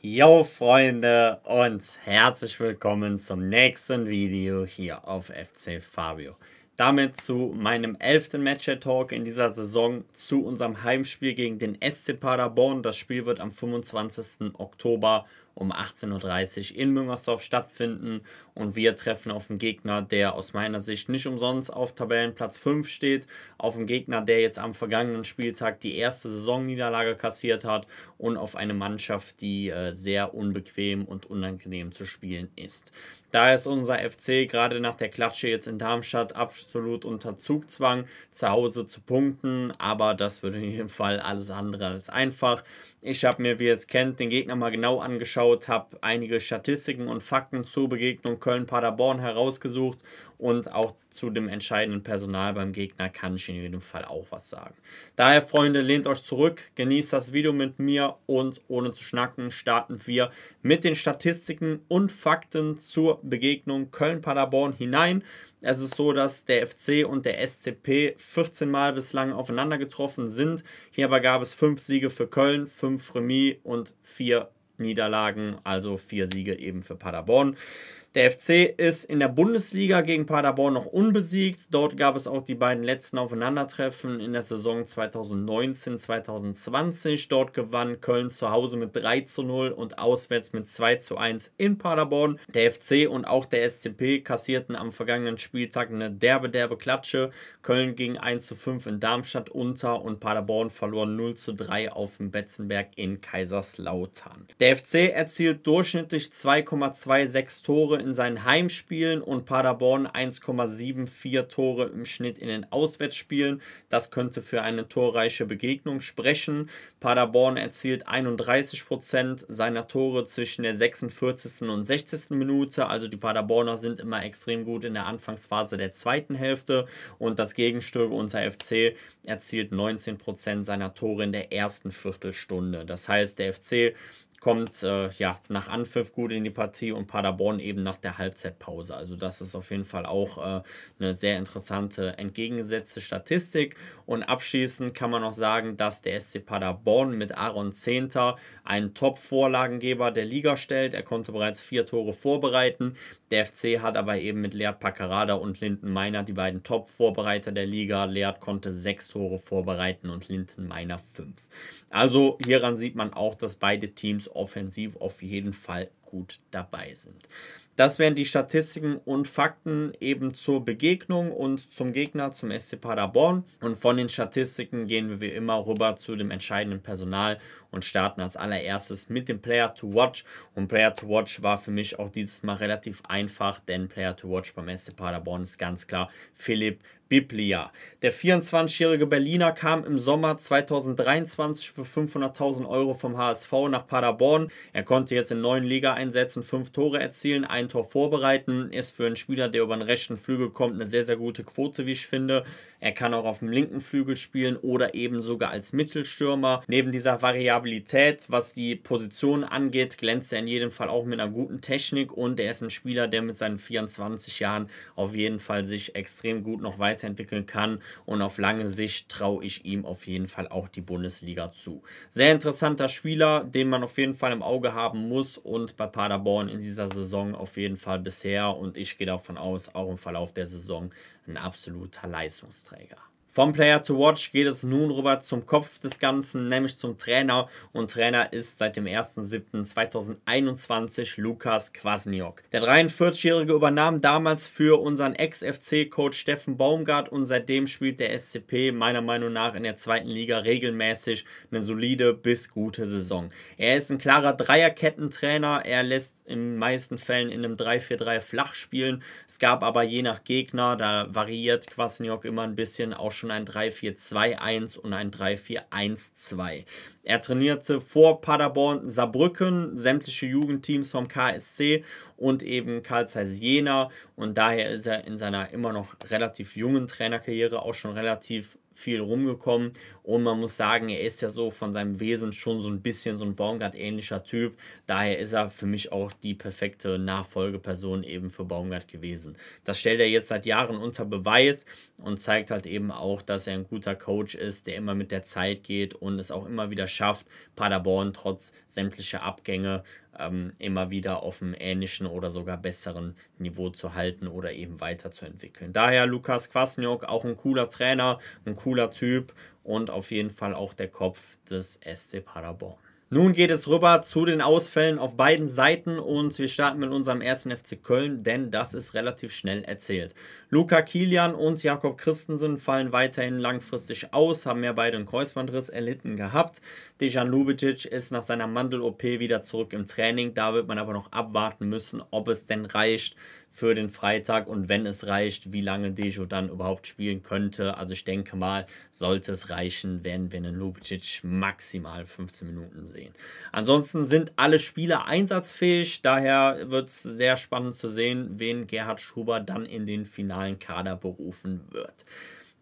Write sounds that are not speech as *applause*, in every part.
Yo Freunde und herzlich willkommen zum nächsten Video hier auf FC Fabio. Damit zu meinem 11. Matcher Talk in dieser Saison zu unserem Heimspiel gegen den SC Paderborn. Das Spiel wird am 25. Oktober um 18.30 Uhr in Müngersdorf stattfinden und wir treffen auf einen Gegner, der aus meiner Sicht nicht umsonst auf Tabellenplatz 5 steht, auf einen Gegner, der jetzt am vergangenen Spieltag die erste Saisonniederlage kassiert hat und auf eine Mannschaft, die äh, sehr unbequem und unangenehm zu spielen ist. Da ist unser FC gerade nach der Klatsche jetzt in Darmstadt absolut unter Zugzwang, zu Hause zu punkten, aber das wird in jedem Fall alles andere als einfach. Ich habe mir, wie ihr es kennt, den Gegner mal genau angeschaut angeschaut, habe einige Statistiken und Fakten zur Begegnung Köln-Paderborn herausgesucht und auch zu dem entscheidenden Personal beim Gegner kann ich in jedem Fall auch was sagen. Daher, Freunde, lehnt euch zurück, genießt das Video mit mir und ohne zu schnacken starten wir mit den Statistiken und Fakten zur Begegnung Köln-Paderborn hinein. Es ist so, dass der FC und der SCP 14 Mal bislang aufeinander getroffen sind. Hierbei gab es 5 Siege für Köln, 5 Remis und 4 Niederlagen, also vier Siege eben für Paderborn. Der FC ist in der Bundesliga gegen Paderborn noch unbesiegt. Dort gab es auch die beiden letzten Aufeinandertreffen in der Saison 2019, 2020. Dort gewann Köln zu Hause mit 3 zu 0 und auswärts mit 2 zu 1 in Paderborn. Der FC und auch der SCP kassierten am vergangenen Spieltag eine derbe, derbe Klatsche. Köln ging 1 zu 5 in Darmstadt unter und Paderborn verlor 0 zu 3 auf dem Betzenberg in Kaiserslautern. Der FC erzielt durchschnittlich 2,26 Tore in seinen Heimspielen und Paderborn 1,74 Tore im Schnitt in den Auswärtsspielen. Das könnte für eine torreiche Begegnung sprechen. Paderborn erzielt 31% Prozent seiner Tore zwischen der 46. und 60. Minute. Also die Paderborner sind immer extrem gut in der Anfangsphase der zweiten Hälfte. Und das Gegenstück unser FC erzielt 19% Prozent seiner Tore in der ersten Viertelstunde. Das heißt, der FC kommt äh, ja nach Anpfiff gut in die Partie und Paderborn eben nach der Halbzeitpause. Also das ist auf jeden Fall auch äh, eine sehr interessante entgegengesetzte Statistik. Und abschließend kann man noch sagen, dass der SC Paderborn mit Aaron Zehnter einen Top-Vorlagengeber der Liga stellt. Er konnte bereits vier Tore vorbereiten. Der FC hat aber eben mit Leert Paccarada und Linden Meiner die beiden Top-Vorbereiter der Liga. Leert konnte sechs Tore vorbereiten und Linden Meiner fünf. Also hieran sieht man auch, dass beide Teams offensiv auf jeden Fall gut dabei sind. Das wären die Statistiken und Fakten eben zur Begegnung und zum Gegner, zum SC Paderborn. Und von den Statistiken gehen wir wie immer rüber zu dem entscheidenden Personal und starten als allererstes mit dem Player to Watch. Und Player to Watch war für mich auch dieses Mal relativ einfach, denn Player to Watch beim SC Paderborn ist ganz klar Philipp Biblia. Der 24-jährige Berliner kam im Sommer 2023 für 500.000 Euro vom HSV nach Paderborn. Er konnte jetzt in neun Liga-Einsätzen fünf Tore erzielen, ein Tor vorbereiten. Ist für einen Spieler, der über den rechten Flügel kommt, eine sehr, sehr gute Quote, wie ich finde. Er kann auch auf dem linken Flügel spielen oder eben sogar als Mittelstürmer. Neben dieser Variabilität, was die Position angeht, glänzt er in jedem Fall auch mit einer guten Technik und er ist ein Spieler, der mit seinen 24 Jahren auf jeden Fall sich extrem gut noch weiter weiterentwickeln kann. Und auf lange Sicht traue ich ihm auf jeden Fall auch die Bundesliga zu. Sehr interessanter Spieler, den man auf jeden Fall im Auge haben muss und bei Paderborn in dieser Saison auf jeden Fall bisher und ich gehe davon aus, auch im Verlauf der Saison ein absoluter Leistungsträger. Vom Player to Watch geht es nun rüber zum Kopf des Ganzen, nämlich zum Trainer. Und Trainer ist seit dem 1.7.2021 Lukas Kwasniok. Der 43-Jährige übernahm damals für unseren Ex-FC-Coach Steffen Baumgart und seitdem spielt der SCP meiner Meinung nach in der zweiten Liga regelmäßig eine solide bis gute Saison. Er ist ein klarer Dreierkettentrainer, er lässt in meisten Fällen in einem 3-4-3 flach spielen. Es gab aber je nach Gegner, da variiert Kwasniok immer ein bisschen auch schon schon ein 3-4-2-1 und ein 3-4-1-2. Er trainierte vor Paderborn Saarbrücken, sämtliche Jugendteams vom KSC und eben Karl Zeiss Jena. Und daher ist er in seiner immer noch relativ jungen Trainerkarriere auch schon relativ viel rumgekommen. Und man muss sagen, er ist ja so von seinem Wesen schon so ein bisschen so ein Baumgart-ähnlicher Typ. Daher ist er für mich auch die perfekte Nachfolgeperson eben für Baumgart gewesen. Das stellt er jetzt seit Jahren unter Beweis und zeigt halt eben auch, dass er ein guter Coach ist, der immer mit der Zeit geht und es auch immer wieder schafft, Paderborn trotz sämtlicher Abgänge ähm, immer wieder auf einem ähnlichen oder sogar besseren Niveau zu halten oder eben weiterzuentwickeln. Daher Lukas Kwasniok, auch ein cooler Trainer, ein cooler Typ und auf jeden Fall auch der Kopf des SC Paderborn. Nun geht es rüber zu den Ausfällen auf beiden Seiten und wir starten mit unserem ersten FC Köln, denn das ist relativ schnell erzählt. Luca Kilian und Jakob Christensen fallen weiterhin langfristig aus, haben ja beide einen Kreuzbandriss erlitten gehabt. Dejan Lubicic ist nach seiner Mandel-OP wieder zurück im Training, da wird man aber noch abwarten müssen, ob es denn reicht, für den Freitag und wenn es reicht, wie lange Dejo dann überhaupt spielen könnte. Also ich denke mal, sollte es reichen, werden wir einen Lubicic maximal 15 Minuten sehen. Ansonsten sind alle Spieler einsatzfähig, daher wird es sehr spannend zu sehen, wen Gerhard Schuber dann in den finalen Kader berufen wird.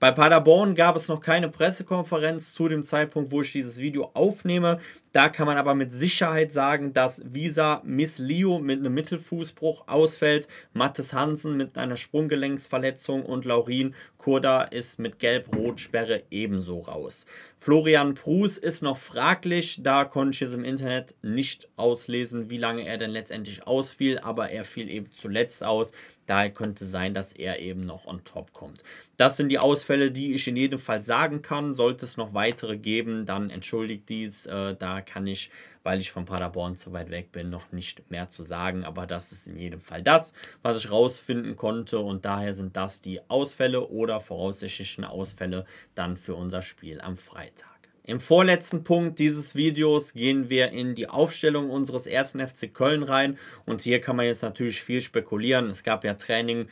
Bei Paderborn gab es noch keine Pressekonferenz zu dem Zeitpunkt, wo ich dieses Video aufnehme. Da kann man aber mit Sicherheit sagen, dass Visa Miss Leo mit einem Mittelfußbruch ausfällt, Mattes Hansen mit einer Sprunggelenksverletzung und Laurin Kurda ist mit Gelb-Rot-Sperre ebenso raus. Florian Prus ist noch fraglich, da konnte ich es im Internet nicht auslesen, wie lange er denn letztendlich ausfiel, aber er fiel eben zuletzt aus. Daher könnte sein, dass er eben noch on top kommt. Das sind die Ausfälle, die ich in jedem Fall sagen kann. Sollte es noch weitere geben, dann entschuldigt dies. Äh, da kann ich, weil ich von Paderborn zu weit weg bin, noch nicht mehr zu sagen. Aber das ist in jedem Fall das, was ich rausfinden konnte. Und daher sind das die Ausfälle oder voraussichtlichen Ausfälle dann für unser Spiel am Freitag. Im vorletzten Punkt dieses Videos gehen wir in die Aufstellung unseres ersten FC Köln rein und hier kann man jetzt natürlich viel spekulieren. Es gab ja Training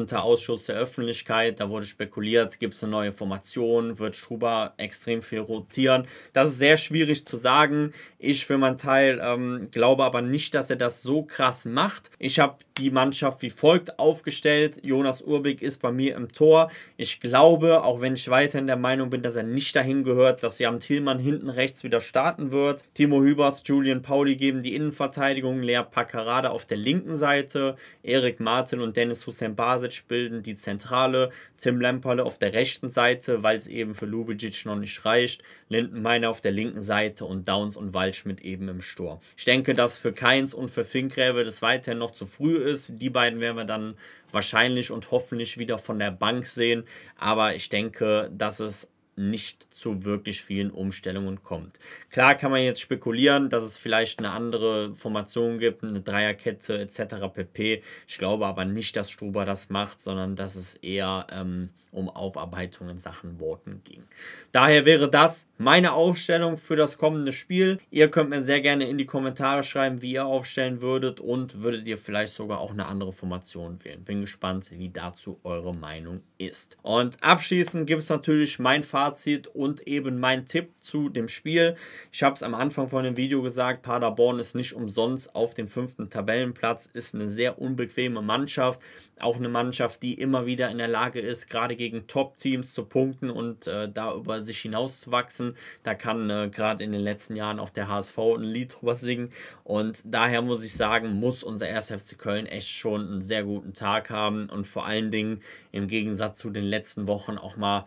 unter Ausschuss der Öffentlichkeit. Da wurde spekuliert, gibt es eine neue Formation, wird Struber extrem viel rotieren. Das ist sehr schwierig zu sagen. Ich für meinen Teil ähm, glaube aber nicht, dass er das so krass macht. Ich habe die Mannschaft wie folgt aufgestellt. Jonas Urbig ist bei mir im Tor. Ich glaube, auch wenn ich weiterhin der Meinung bin, dass er nicht dahin gehört, dass Jan Thielmann hinten rechts wieder starten wird. Timo Hübers, Julian Pauli geben die Innenverteidigung, Lea Paccarada auf der linken Seite, Erik Martin und Dennis Hussein Basel Vlasic bilden die Zentrale, Tim Lamperle auf der rechten Seite, weil es eben für Lubicic noch nicht reicht, Lindenmeiner auf der linken Seite und Downs und Waldschmidt eben im Sturm. Ich denke, dass für Keins und für Finkräve das weiterhin noch zu früh ist. Die beiden werden wir dann wahrscheinlich und hoffentlich wieder von der Bank sehen, aber ich denke, dass es nicht zu wirklich vielen Umstellungen kommt. Klar kann man jetzt spekulieren, dass es vielleicht eine andere Formation gibt, eine Dreierkette etc. pp. Ich glaube aber nicht, dass Struber das macht, sondern dass es eher ähm, um Aufarbeitung in Sachen Worten ging. Daher wäre das meine Aufstellung für das kommende Spiel. Ihr könnt mir sehr gerne in die Kommentare schreiben, wie ihr aufstellen würdet und würdet ihr vielleicht sogar auch eine andere Formation wählen. Bin gespannt, wie dazu eure Meinung ist. Und abschließend gibt es natürlich mein Fazit und eben mein Tipp zu dem Spiel. Ich habe es am Anfang von dem Video gesagt, Paderborn ist nicht umsonst auf dem fünften Tabellenplatz, ist eine sehr unbequeme Mannschaft auch eine Mannschaft, die immer wieder in der Lage ist, gerade gegen Top-Teams zu punkten und äh, da über sich hinauszuwachsen. Da kann äh, gerade in den letzten Jahren auch der HSV ein Lied drüber singen. Und daher muss ich sagen, muss unser 1. FC Köln echt schon einen sehr guten Tag haben und vor allen Dingen im Gegensatz zu den letzten Wochen auch mal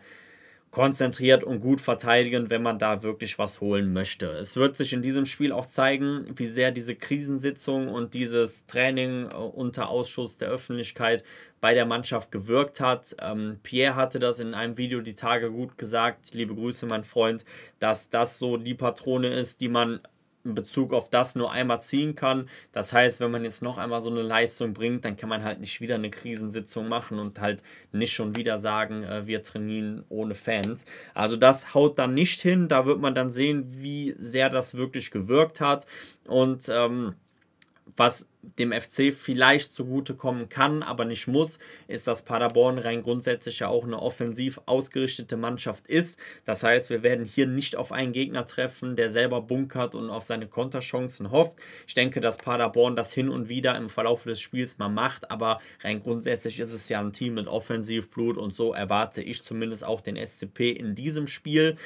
konzentriert und gut verteidigen, wenn man da wirklich was holen möchte. Es wird sich in diesem Spiel auch zeigen, wie sehr diese Krisensitzung und dieses Training äh, unter Ausschuss der Öffentlichkeit bei der Mannschaft gewirkt hat. Ähm, Pierre hatte das in einem Video die Tage gut gesagt, liebe Grüße, mein Freund, dass das so die Patrone ist, die man in Bezug auf das nur einmal ziehen kann. Das heißt, wenn man jetzt noch einmal so eine Leistung bringt, dann kann man halt nicht wieder eine Krisensitzung machen und halt nicht schon wieder sagen, äh, wir trainieren ohne Fans. Also das haut dann nicht hin. Da wird man dann sehen, wie sehr das wirklich gewirkt hat. Und ähm, was dem FC vielleicht zugutekommen kann, aber nicht muss, ist, dass Paderborn rein grundsätzlich ja auch eine offensiv ausgerichtete Mannschaft ist. Das heißt, wir werden hier nicht auf einen Gegner treffen, der selber bunkert und auf seine Konterchancen hofft. Ich denke, dass Paderborn das hin und wieder im Verlauf des Spiels mal macht, aber rein grundsätzlich ist es ja ein Team mit Offensivblut und so erwarte ich zumindest auch den SCP in diesem Spiel.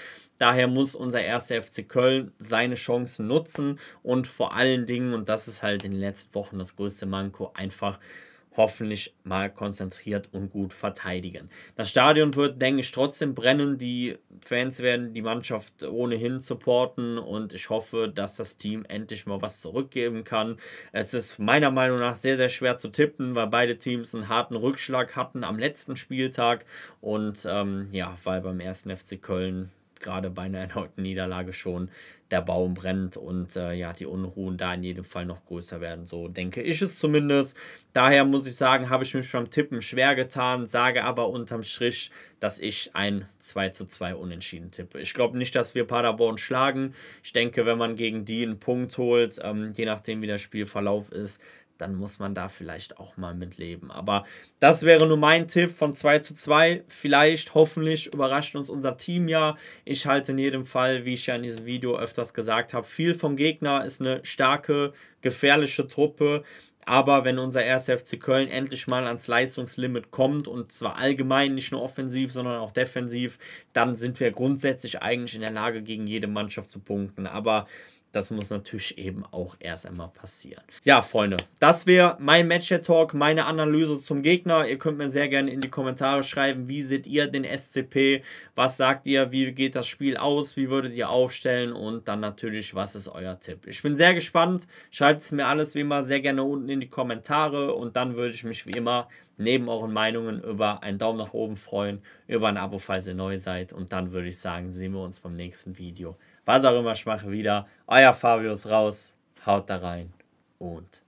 Daher muss unser erster FC Köln seine Chancen nutzen und vor allen Dingen, und das ist halt in den letzten Wochen das größte Manko, einfach hoffentlich mal konzentriert und gut verteidigen. Das Stadion wird, denke ich, trotzdem brennen. Die Fans werden die Mannschaft ohnehin supporten und ich hoffe, dass das Team endlich mal was zurückgeben kann. Es ist meiner Meinung nach sehr, sehr schwer zu tippen, weil beide Teams einen harten Rückschlag hatten am letzten Spieltag und ähm, ja, weil beim ersten FC Köln gerade bei einer *laughs* erneuten Niederlage schon der Baum brennt und äh, ja, die Unruhen da in jedem Fall noch größer werden. So denke ich es zumindest. Daher muss ich sagen, habe ich mich beim Tippen schwer getan, sage aber unterm Strich, dass ich ein 2 zu 2 Unentschieden tippe. Ich glaube nicht, dass wir Paderborn schlagen. Ich denke, wenn man gegen die einen Punkt holt, ähm, je nachdem wie der Spielverlauf ist, dann muss man da vielleicht auch mal mit leben. Aber das wäre nur mein Tipp von 2 zu 2. Vielleicht, hoffentlich überrascht uns unser Team ja. Ich halte in jedem Fall, wie ich ja in diesem Video öfters gesagt habe, viel vom Gegner ist eine starke, gefährliche Truppe. Aber wenn unser 1. FC Köln endlich mal ans Leistungslimit kommt, und zwar allgemein nicht nur offensiv, sondern auch defensiv, dann sind wir grundsätzlich eigentlich in der Lage, gegen jede Mannschaft zu punkten. Aber das muss natürlich eben auch erst einmal passieren. Ja, Freunde, das wäre mein Match-Talk, meine Analyse zum Gegner. Ihr könnt mir sehr gerne in die Kommentare schreiben, wie seht ihr den SCP? Was sagt ihr? Wie geht das Spiel aus? Wie würdet ihr aufstellen? Und dann natürlich, was ist euer Tipp? Ich bin sehr gespannt. Schreibt es mir alles wie immer sehr gerne unten in die Kommentare. Und dann würde ich mich wie immer neben euren Meinungen über einen Daumen nach oben freuen, über ein Abo, falls ihr neu seid. Und dann würde ich sagen, sehen wir uns beim nächsten Video was auch immer ich mache, wieder. Euer Fabius raus, haut da rein und